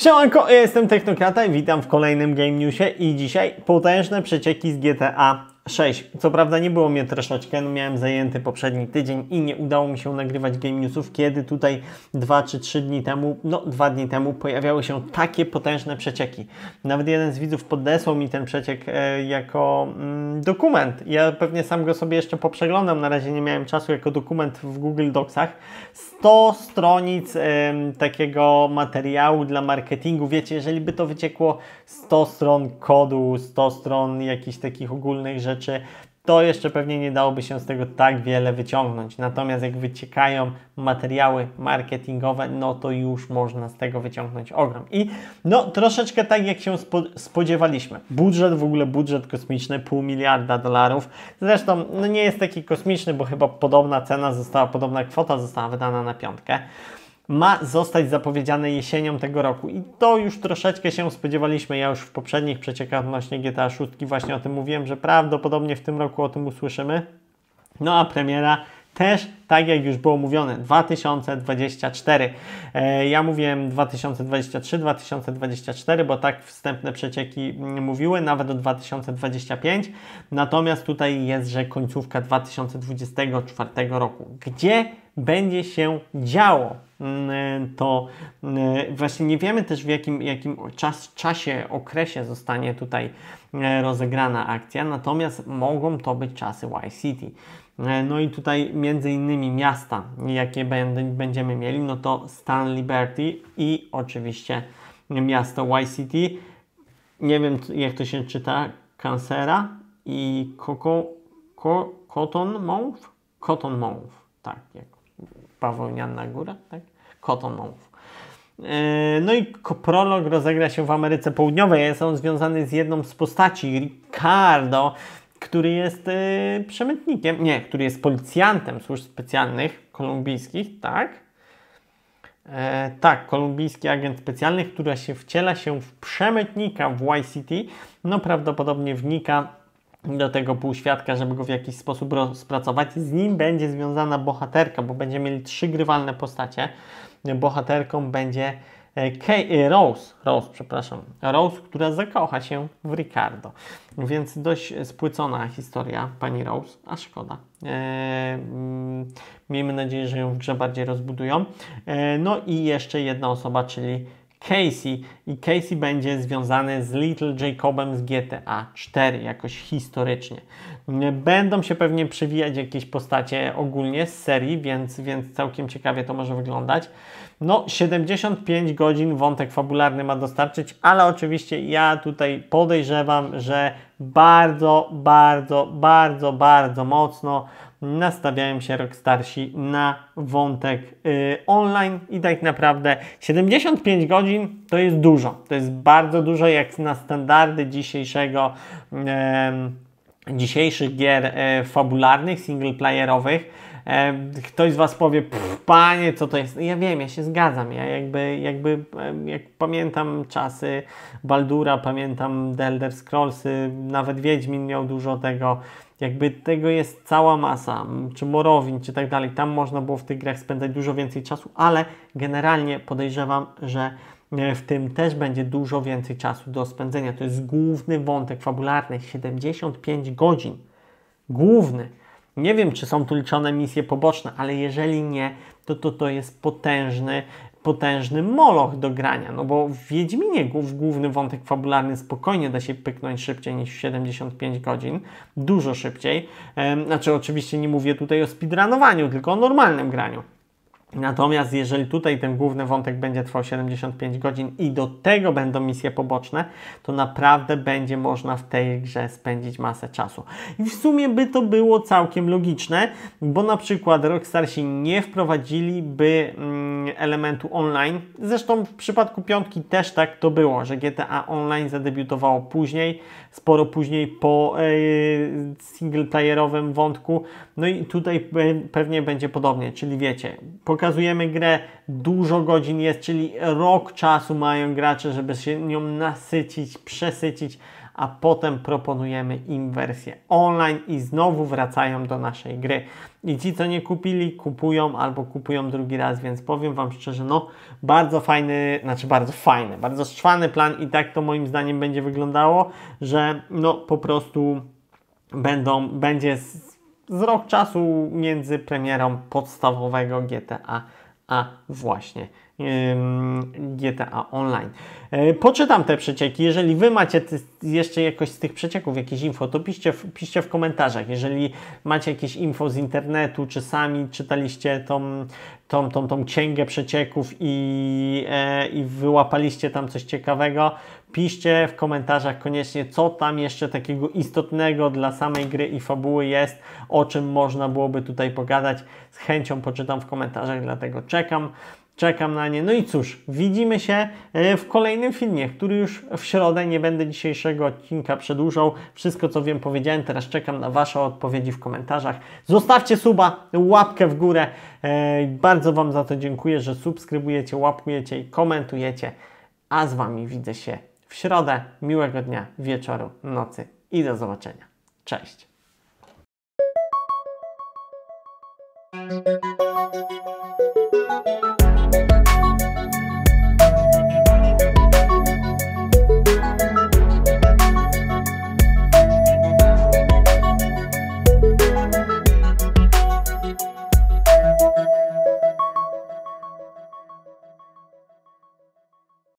Siemanko, ja jestem Technokrata i witam w kolejnym Game Newsie i dzisiaj potężne przecieki z GTA 6. Co prawda nie było mnie troszeczkę, no miałem zajęty poprzedni tydzień i nie udało mi się nagrywać Game Newsów, kiedy tutaj 2 czy 3 dni temu, no 2 dni temu pojawiały się takie potężne przecieki. Nawet jeden z widzów podesłał mi ten przeciek e, jako mm, dokument. Ja pewnie sam go sobie jeszcze poprzeglądam, na razie nie miałem czasu jako dokument w Google Docsach. 100 stronic e, takiego materiału dla marketingu. Wiecie, jeżeli by to wyciekło 100 stron kodu, 100 stron jakichś takich ogólnych rzeczy, rzeczy, to jeszcze pewnie nie dałoby się z tego tak wiele wyciągnąć. Natomiast jak wyciekają materiały marketingowe, no to już można z tego wyciągnąć ogrom. I no troszeczkę tak jak się spodziewaliśmy. Budżet, w ogóle budżet kosmiczny, pół miliarda dolarów. Zresztą no nie jest taki kosmiczny, bo chyba podobna cena została, podobna kwota została wydana na piątkę ma zostać zapowiedziane jesienią tego roku. I to już troszeczkę się spodziewaliśmy. Ja już w poprzednich przeciekach odnośnie GTA 6 właśnie o tym mówiłem, że prawdopodobnie w tym roku o tym usłyszymy. No a premiera też, tak jak już było mówione, 2024. E, ja mówiłem 2023, 2024, bo tak wstępne przecieki mm, mówiły, nawet o 2025. Natomiast tutaj jest, że końcówka 2024 roku. Gdzie będzie się działo Mm, to mm, właśnie nie wiemy też w jakim, jakim czas, czasie, okresie zostanie tutaj e, rozegrana akcja, natomiast mogą to być czasy Y-City. E, no i tutaj między innymi miasta, jakie będziemy mieli, no to Stan Liberty i oczywiście miasto Y-City. Nie wiem jak to się czyta, Kansera i Coco, Co, Cotton Mouth? Cotton Mouth, tak, jak bawełniana góra, tak? Kotonów. Yy, no i prolog rozegra się w Ameryce Południowej. Jest on związany z jedną z postaci, Ricardo, który jest yy, przemytnikiem, nie, który jest policjantem służb specjalnych kolumbijskich, tak? E, tak, kolumbijski agent specjalny, który się wciela się w przemytnika w YCT, no prawdopodobnie wnika do tego półświadka, żeby go w jakiś sposób rozpracować. Z nim będzie związana bohaterka, bo będziemy mieli trzy grywalne postacie. Bohaterką będzie e, Kay, e, Rose, Rose, przepraszam, Rose, która zakocha się w Ricardo. Więc dość spłycona historia pani Rose, a szkoda. Eee, miejmy nadzieję, że ją w grze bardziej rozbudują. Eee, no i jeszcze jedna osoba, czyli Casey i Casey będzie związany z Little Jacobem z GTA 4 jakoś historycznie. Będą się pewnie przewijać jakieś postacie ogólnie z serii, więc, więc całkiem ciekawie to może wyglądać. No, 75 godzin wątek fabularny ma dostarczyć, ale oczywiście ja tutaj podejrzewam, że bardzo, bardzo, bardzo, bardzo mocno nastawiają się rockstarsi na wątek y, online i tak naprawdę 75 godzin to jest dużo. To jest bardzo dużo jak na standardy dzisiejszego dzisiejszych gier yy, fabularnych, singleplayerowych. E, ktoś z Was powie, panie, co to jest? Ja wiem, ja się zgadzam. Ja jakby, jakby jak pamiętam czasy Baldura, pamiętam Delder Scrollsy, nawet Wiedźmin miał dużo tego jakby tego jest cała masa, czy Morowin, czy tak dalej. Tam można było w tych grach spędzać dużo więcej czasu, ale generalnie podejrzewam, że e, w tym też będzie dużo więcej czasu do spędzenia. To jest główny wątek fabularny, 75 godzin. Główny. Nie wiem, czy są tu liczone misje poboczne, ale jeżeli nie, to to, to jest potężny potężny moloch do grania, no bo w Wiedźminie główny wątek fabularny spokojnie da się pyknąć szybciej niż 75 godzin, dużo szybciej. Znaczy oczywiście nie mówię tutaj o speedrunowaniu, tylko o normalnym graniu. Natomiast jeżeli tutaj ten główny wątek będzie trwał 75 godzin i do tego będą misje poboczne, to naprawdę będzie można w tej grze spędzić masę czasu. I w sumie by to było całkiem logiczne, bo na przykład Rockstarsi nie wprowadziliby mm, elementu online. Zresztą w przypadku piątki też tak to było, że GTA Online zadebiutowało później, sporo później po yy, e, singleplayerowym wątku. No i tutaj pewnie będzie podobnie, czyli wiecie, pokazujemy grę, dużo godzin jest, czyli rok czasu mają gracze, żeby się nią nasycić, przesycić, a potem proponujemy im wersję online i znowu wracają do naszej gry. I ci, co nie kupili, kupują albo kupują drugi raz, więc powiem Wam szczerze, no bardzo fajny, znaczy bardzo fajny, bardzo szczwany plan i tak to moim zdaniem będzie wyglądało, że no po prostu będą, będzie z rok czasu między premierą podstawowego GTA a właśnie GTA Online. E, poczytam te przecieki. Jeżeli Wy macie jeszcze jakoś z tych przecieków jakieś info, to piszcie w, piszcie w komentarzach. Jeżeli macie jakieś info z internetu, czy sami czytaliście tą, tą, tą, tą księgę przecieków i, e, i wyłapaliście tam coś ciekawego, piszcie w komentarzach koniecznie, co tam jeszcze takiego istotnego dla samej gry i fabuły jest, o czym można byłoby tutaj pogadać. Z chęcią poczytam w komentarzach, dlatego czekam czekam na nie. No i cóż, widzimy się e, w kolejnym filmie, który już w środę, nie będę dzisiejszego odcinka przedłużał. Wszystko co wiem powiedziałem, teraz czekam na Wasze odpowiedzi w komentarzach. Zostawcie suba, łapkę w górę. E, bardzo Wam za to dziękuję, że subskrybujecie, łapkujecie i komentujecie. A z Wami widzę się w środę. Miłego dnia, wieczoru, nocy i do zobaczenia. Cześć! Thank you.